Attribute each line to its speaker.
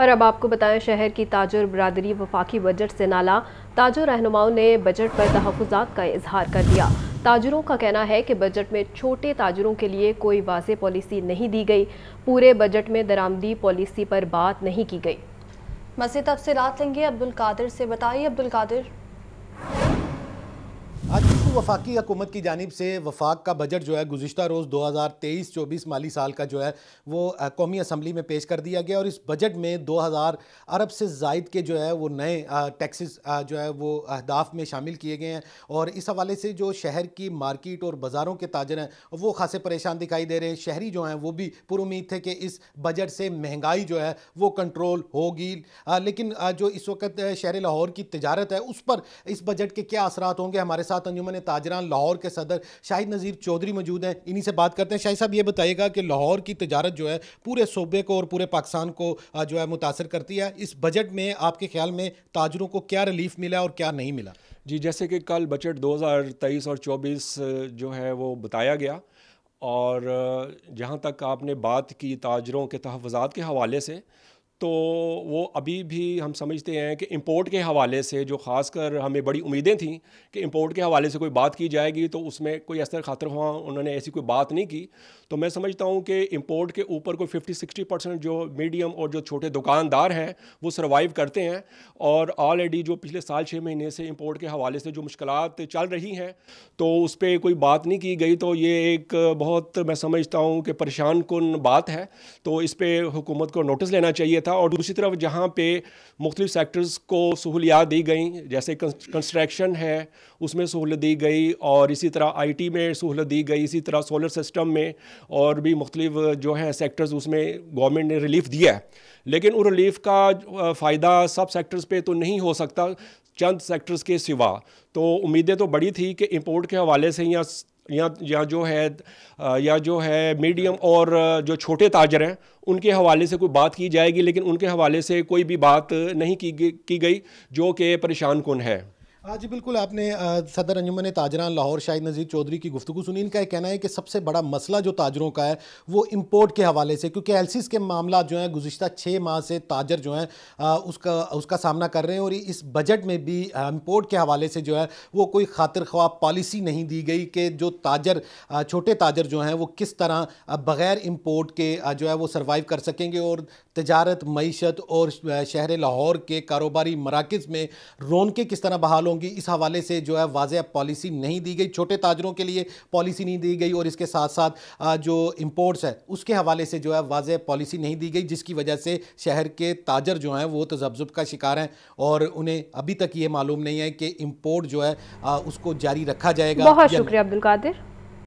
Speaker 1: और अब आपको बताएं शहर की ताजर बरदरी वफाकी बजट से नाला ताजर रहनुमाओं ने बजट पर तहफात का इजहार कर दिया ताजरों का कहना है कि बजट में छोटे ताजरों के लिए कोई वाज पॉलिसी नहीं दी गई पूरे बजट में दरामदी पॉलिसी पर बात
Speaker 2: नहीं की गई मजीद लेंगे अब्दुल कादिर से बताइए अब्दुल कादिर
Speaker 1: तो वफाकी हकूमत की जानब से वफाक का बजट जो है गुजशत रोज़ दो हज़ार तेईस चौबीस माली साल का जो है वो कौमी असम्बली में पेश कर दिया गया और इस बजट में दो हज़ार अरब से जायद के जो है वो नए टैक्सेस जो है वो अहदाफ में शामिल किए गए हैं और इस हवाले से जो शहर की मार्किट और बाज़ारों के ताजर हैं वो खासे परेशान दिखाई दे रहे हैं शहरी जो हैं वो भी पुरुद थे कि इस बजट से महंगाई जो है वो कंट्रोल होगी लेकिन जो इस वक्त शहर लाहौर की तजारत है उस पर इस बजट के क्या असरात होंगे हमारे साथ अंजुमन हैं ताजरान लाहौर के सदर शाहिद नज़ीर चौधरी मौजूद हैं इन्हीं से बात करते हैं शाहिद साहब ये बताइएगा कि लाहौर की तजारत जो है पूरे सूबे को और पूरे पाकिस्तान को जो है मुतासर करती है इस बजट में आपके ख्याल में ताजरों को क्या रिलीफ मिला और क्या नहीं मिला
Speaker 2: जी जैसे कि कल बजट 2023 और 24 जो है वो बताया गया और जहाँ तक आपने बात की ताजरों के तहफ़ात के हवाले से तो वो अभी भी हम समझते हैं कि इम्पोर्ट के हवाले से जो खासकर हमें बड़ी उम्मीदें थी कि इम्पोर्ट के हवाले से कोई बात की जाएगी तो उसमें कोई असर खातर हुआ उन्होंने ऐसी कोई बात नहीं की तो मैं समझता हूँ कि इम्पोर्ट के ऊपर कोई 50-60 परसेंट जो मीडियम और जो छोटे दुकानदार हैं वो सर्वाइव करते हैं और ऑलरेडी जो पिछले साल छः महीने से इम्पोर्ट के हवाले से जो मुश्किल चल रही हैं तो उस पर कोई बात नहीं की गई तो ये एक बहुत मैं समझता हूँ कि परेशान कन बात है तो इस पर हुकूमत को नोटिस लेना चाहिए था था और दूसरी तरफ जहाँ पे मुख्तु सेक्टर्स को सहूलियात दी गई जैसे कंस्ट्रक्शन है उसमें सहूलत दी गई और इसी तरह आई टी में सहूलत दी गई इसी तरह सोलर सिस्टम में और भी मुख्तलिफ जो है सेक्टर्स उसमें गवर्नमेंट ने रिलीफ दिया है लेकिन उन रिलीफ का फ़ायदा सब सेक्टर्स पे तो नहीं हो सकता चंद सेक्टर्स के सिवा तो उम्मीदें तो बड़ी थी कि इम्पोर्ट के हवाले से या या या जो है या जो है मीडियम और जो छोटे ताजर हैं उनके हवाले से कोई बात की जाएगी लेकिन उनके हवाले से कोई भी बात नहीं की की गई जो कि परेशान कौन है
Speaker 1: हाँ जी बिल्कुल आपने सदर अंजुमन ताजरान लाहौर शाहिद नज़ीर चौधरी की गुफ्तु सुनी इनका कहना है कि सबसे बड़ा मसला जो ताजरों का है वो इम्पोर्ट के हवाले से क्योंकि एलसीस के मामला जो हैं गुजशत छः माह से ताजर जो हैं उसका उसका सामना कर रहे हैं और इस बजट में भी इम्पोर्ट के हवाले से जो है वो कोई खातिर ख्वाह पॉलिसी नहीं दी गई कि जो ताजर छोटे ताजर जो हैं वो किस तरह बग़ैर इम्पोर्ट के जो है वो सर्वाइव कर सकेंगे और तजारत मीशत और शहर लाहौर के कारोबारी मराकज़ में रौनकें किस तरह बहाल होंगी इस हवाले से जो है वाज पॉलिसी नहीं दी गई छोटे ताजरों के लिए पॉलिसी नहीं दी गई और इसके साथ साथ जो इम्पोर्ट्स है उसके हवाले से जो है वाज पॉलिसी नहीं दी गई जिसकी वजह से शहर के ताजर जो हैं वो तजब्जुब का शिकार हैं और उन्हें अभी तक ये मालूम नहीं है कि इम्पोर्ट जो है उसको जारी रखा जाएगा बहुत शुक्रिया
Speaker 2: अब्दुल कादिर